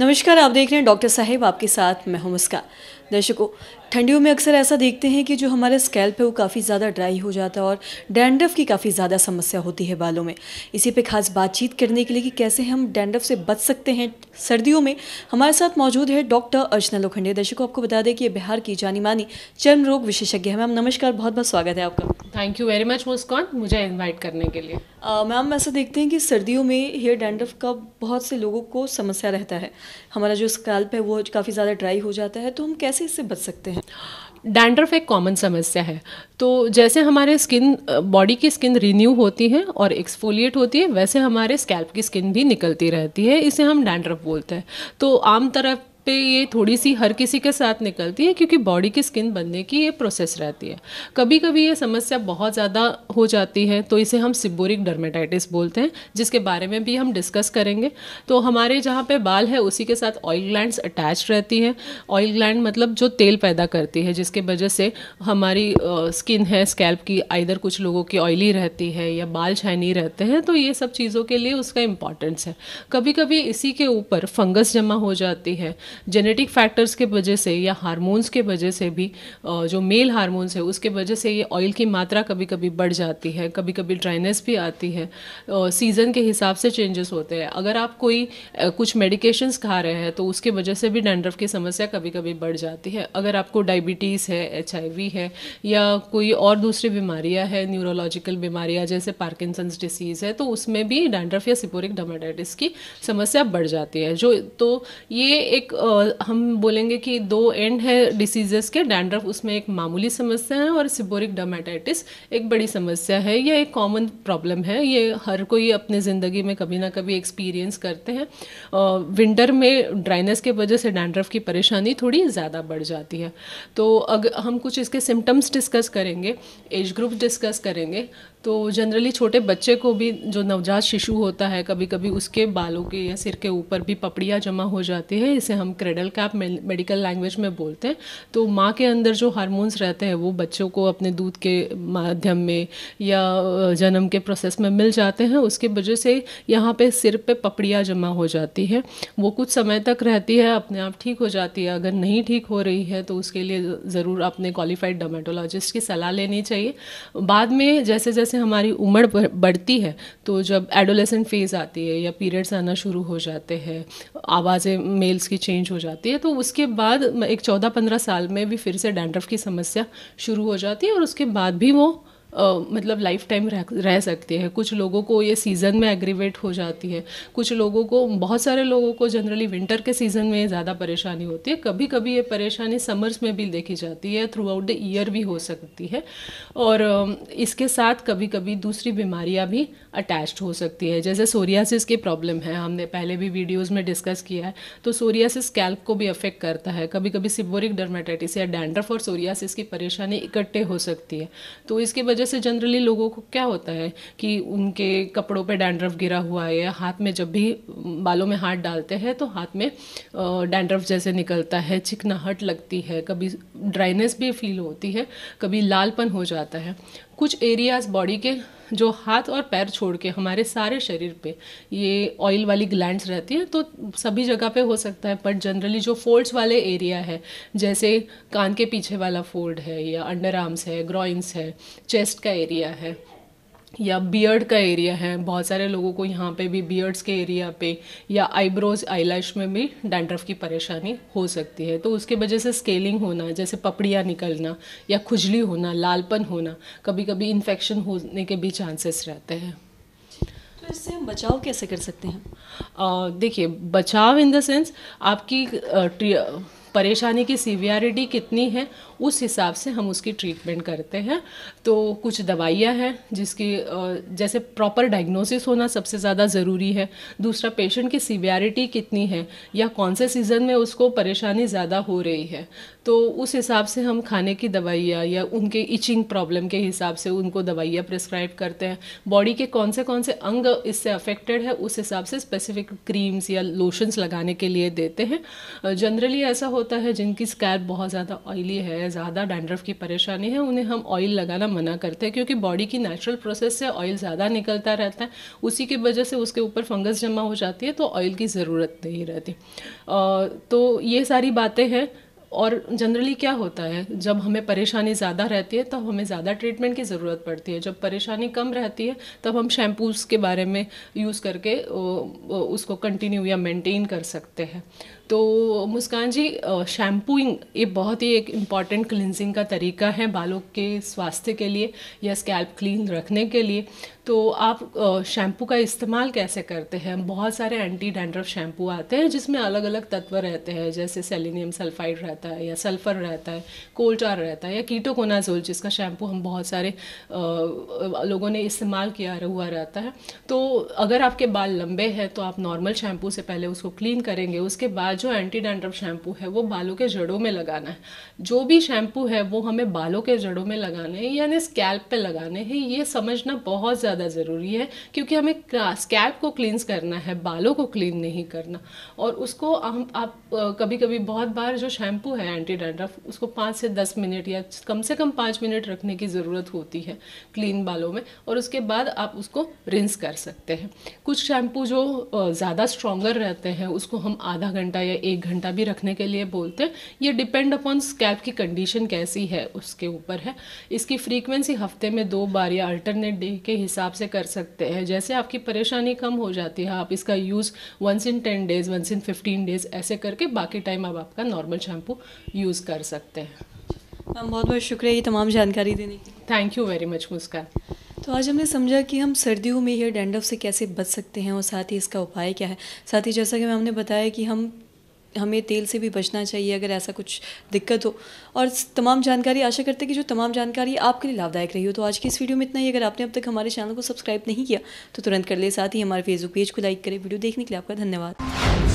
नमस्कार आप देख रहे हैं डॉक्टर साहेब आपके साथ मैं हूं मुस्का दर्शकों ठंडियों में अक्सर ऐसा देखते हैं कि जो हमारे स्कैल्प है वो काफ़ी ज़्यादा ड्राई हो जाता है और डैंडफ की काफ़ी ज़्यादा समस्या होती है बालों में इसी पे खास बातचीत करने के लिए कि कैसे हम डैंडफ से बच सकते हैं सर्दियों में हमारे साथ मौजूद है डॉक्टर अर्चना लोखंडे दर्शकों आपको बता दें कि ये बिहार की जानी मानी चर्म रोग विशेषज्ञ है मैम नमस्कार बहुत बहुत स्वागत है आपका thank you very much Muskan मुझे इन्वाइट करने के लिए मैम ऐसा देखते हैं कि सर्दियों में हेयर डैंडफ का बहुत से लोगों को समस्या रहता है हमारा जो स्कैल्प है वो काफ़ी ज़्यादा ड्राई हो जाता है तो हम कैसे इससे बच सकते हैं डैंड्रफ एक कॉमन समस्या है तो जैसे हमारे स्किन बॉडी की स्किन रिन्यू होती है और एक्सफोलिएट होती है वैसे हमारे स्कैल्प की स्किन भी निकलती रहती है इसे हम डैंड्रफ बोलते हैं तो आम तरफ पे ये थोड़ी सी हर किसी के साथ निकलती है क्योंकि बॉडी की स्किन बनने की ये प्रोसेस रहती है कभी कभी ये समस्या बहुत ज़्यादा हो जाती है तो इसे हम सिबोरिक डर्मेटाइटिस बोलते हैं जिसके बारे में भी हम डिस्कस करेंगे तो हमारे जहाँ पे बाल है उसी के साथ ऑयल ग्लैंड अटैच रहती है ऑयल ग्लैंड मतलब जो तेल पैदा करती है जिसके वजह से हमारी स्किन है स्कैल्प की आइधर कुछ लोगों की ऑयली रहती है या बाल शाइनी रहते हैं तो ये सब चीज़ों के लिए उसका इम्पॉर्टेंस है कभी कभी इसी के ऊपर फंगस जमा हो जाती है जेनेटिक फैक्टर्स के वजह से या हार्मोन्स के वजह से भी जो मेल हार्मोन्स है उसके वजह से ये ऑयल की मात्रा कभी कभी बढ़ जाती है कभी कभी ड्राइनेस भी आती है सीज़न के हिसाब से चेंजेस होते हैं अगर आप कोई कुछ मेडिकेशंस खा रहे हैं तो उसके वजह से भी डेंड्रफ की समस्या कभी कभी बढ़ जाती है अगर आपको डायबिटीज़ है एच है या कोई और दूसरी बीमारियाँ हैं न्यूरोलॉजिकल बीमारियाँ जैसे पार्किसंस डिसीज़ है तो उसमें भी डेंड्रफ या सिपोरिक डोमेटाइटिस की समस्या बढ़ जाती है जो तो ये एक हम बोलेंगे कि दो एंड है डिसीजेस के डैंड्रफ उसमें एक मामूली समस्या है और सिबोरिक डर्माटाइटिस एक बड़ी समस्या है यह एक कॉमन प्रॉब्लम है ये हर कोई अपने ज़िंदगी में कभी ना कभी एक्सपीरियंस करते हैं विंटर में ड्राइनेस के वजह से डैंड्रफ की परेशानी थोड़ी ज़्यादा बढ़ जाती है तो अगर हम कुछ इसके सिम्टम्स डिस्कस करेंगे एज ग्रुप डिस्कस करेंगे तो जनरली छोटे बच्चे को भी जो नवजात शिशु होता है कभी कभी उसके बालों के या सिर के ऊपर भी पपड़ियाँ जमा हो जाती है इसे हम क्रेडल कैप मेडिकल लैंग्वेज में बोलते हैं तो माँ के अंदर जो हारमोन्स रहते हैं वो बच्चों को अपने दूध के माध्यम में या जन्म के प्रोसेस में मिल जाते हैं उसके वजह से यहाँ पे सिर पे पपड़ियाँ जमा हो जाती है वो कुछ समय तक रहती है अपने आप ठीक हो जाती है अगर नहीं ठीक हो रही है तो उसके लिए ज़रूर अपने क्वालिफाइड डर्मेटोलॉजिस्ट की सलाह लेनी चाहिए बाद में जैसे जैसे जैसे हमारी उम्र बढ़ती है तो जब एडोलेसेंट फेज़ आती है या पीरियड्स आना शुरू हो जाते हैं आवाज़ें मेल्स की चेंज हो जाती है तो उसके बाद एक चौदह पंद्रह साल में भी फिर से डैंड्रफ की समस्या शुरू हो जाती है और उसके बाद भी वो मतलब लाइफ टाइम रह, रह सकती है कुछ लोगों को ये सीज़न में एग्रीवेट हो जाती है कुछ लोगों को बहुत सारे लोगों को जनरली विंटर के सीज़न में ज़्यादा परेशानी होती है कभी कभी ये परेशानी समर्स में भी देखी जाती है थ्रू आउट द ईयर भी हो सकती है और इसके साथ कभी कभी दूसरी बीमारियाँ भी अटैच हो सकती है जैसे सोरियासिस की प्रॉब्लम है हमने पहले भी वीडियोज़ में डिस्कस किया है तो सोरियासिस स्कैल्प को भी अफेक्ट करता है कभी कभी सिबोरिक डर्माटाइटिस या डैंड्रफ और सोरियासिस की परेशानी इकट्ठे हो सकती है तो इसकी वजह वजह से जनरली लोगों को क्या होता है कि उनके कपड़ों पे डैंड्रफ गिरा हुआ है या हाथ में जब भी बालों में हाथ डालते हैं तो हाथ में डैंड्रफ जैसे निकलता है चिकनाहट लगती है कभी ड्राइनेस भी फील होती है कभी लालपन हो जाता है कुछ एरियाज़ बॉडी के जो हाथ और पैर छोड़ के हमारे सारे शरीर पे ये ऑयल वाली ग्लैंड्स रहती हैं तो सभी जगह पे हो सकता है बट जनरली जो फोल्ड्स वाले एरिया है जैसे कान के पीछे वाला फोल्ड है या अंडर आर्म्स है ग्रॉइंस है चेस्ट का एरिया है या बियर्ड का एरिया है बहुत सारे लोगों को यहाँ पे भी बियर्ड्स के एरिया पे या आईब्रोज आईलैश में भी डैंड्रफ की परेशानी हो सकती है तो उसके वजह से स्केलिंग होना जैसे पपड़ियाँ निकलना या खुजली होना लालपन होना कभी कभी इन्फेक्शन होने के भी चांसेस रहते हैं तो इससे हम बचाव कैसे कर सकते हैं देखिए बचाव इन द सेंस आपकी परेशानी की सीवियरिटी कितनी है उस हिसाब से हम उसकी ट्रीटमेंट करते हैं तो कुछ दवाइयाँ हैं जिसकी जैसे प्रॉपर डायग्नोसिस होना सबसे ज़्यादा ज़रूरी है दूसरा पेशेंट की सीवियरिटी कितनी है या कौन से सीज़न में उसको परेशानी ज़्यादा हो रही है तो उस हिसाब से हम खाने की दवाइयाँ या उनके इचिंग प्रॉब्लम के हिसाब से उनको दवाइयाँ प्रिस्क्राइब करते हैं बॉडी के कौन से कौन से अंग इससे अफेक्टेड है उस हिसाब से स्पेसिफिक क्रीम्स या लोशंस लगाने के लिए देते हैं जनरली ऐसा हो होता है जिनकी स्कैल्प बहुत ज़्यादा ऑयली है ज़्यादा डैंड्रफ की परेशानी है उन्हें हम ऑयल लगाना मना करते हैं क्योंकि बॉडी की नेचुरल प्रोसेस से ऑयल ज़्यादा निकलता रहता है उसी की वजह से उसके ऊपर फंगस जमा हो जाती है तो ऑयल की ज़रूरत नहीं रहती तो ये सारी बातें हैं और जनरली क्या होता है जब हमें परेशानी ज़्यादा रहती है तब तो हमें ज़्यादा ट्रीटमेंट की ज़रूरत पड़ती है जब परेशानी कम रहती है तब हम शैम्पूज़ के बारे में यूज़ करके उसको कंटिन्यू या मेंटेन कर सकते हैं तो मुस्कान जी शैम्पूइंग ये बहुत ही एक इम्पॉर्टेंट क्लिनजिंग का तरीका है बालों के स्वास्थ्य के लिए या स्कैल्प क्लीन रखने के लिए तो आप शैम्पू का इस्तेमाल कैसे करते हैं बहुत सारे एंटी डेंड्रफ शैम्पू आते हैं जिसमें अलग अलग तत्व रहते हैं जैसे सेलिनियम सल्फाइड रहता है या सल्फर रहता है कोल्टार रहता है या कीटोकोनाजोल जिसका शैम्पू हम बहुत सारे लोगों ने इस्तेमाल किया हुआ रहता है तो अगर आपके बाल लंबे हैं तो आप नॉर्मल शैम्पू से पहले उसको क्लीन करेंगे उसके बाद जो एंटी डेंड्रफ शैम्पू है वो बालों के जड़ों में लगाना है जो भी शैम्पू है वो हमें बालों के जड़ों में लगाने हैं यानी स्कैल्प पे लगाने हैं ये समझना बहुत ज़्यादा ज़रूरी है क्योंकि हमें स्कैल्प को क्लींस करना है बालों को क्लीन नहीं करना और उसको हम आप कभी कभी बहुत बार जो शैम्पू है एंटी डेंड्रफ उसको पाँच से दस मिनट या कम से कम पाँच मिनट रखने की ज़रूरत होती है क्लीन बालों में और उसके बाद आप उसको रिंस कर सकते हैं कुछ शैम्पू जो ज़्यादा स्ट्रॉन्गर रहते हैं उसको हम आधा घंटा घंटा या एक घंटा भी रखने के लिए बोलते हैं ये डिपेंड अपॉन स्कैल्प की कंडीशन कैसी है उसके ऊपर है इसकी फ्रीक्वेंसी हफ्ते में दो बार या अल्टरनेट डे के हिसाब से कर सकते हैं जैसे आपकी परेशानी कम हो जाती है आप इसका use once in ten days once in fifteen days ऐसे करके बाकी टाइम आप आपका नॉर्मल शैम्पू यूज़ कर सकते हैं मैम बहुत बहुत शुक्रिया ये तमाम जानकारी देने की thank you very much Muskan तो आज हमने समझा कि हम सर्दियों में हेयर डेंडफ से कैसे बच सकते हैं और साथ ही इसका उपाय क्या है साथ ही जैसा कि मैम ने बताया कि हम हमें तेल से भी बचना चाहिए अगर ऐसा कुछ दिक्कत हो और तमाम जानकारी आशा करते हैं कि जो तमाम जानकारी आपके लिए लाभदायक रही हो तो आज की इस वीडियो में इतना ही अगर आपने अब तक हमारे चैनल को सब्सक्राइब नहीं किया तो तुरंत कर ले साथ ही हमारे फेसबुक पेज को लाइक करें वीडियो देखने के लिए आपका धन्यवाद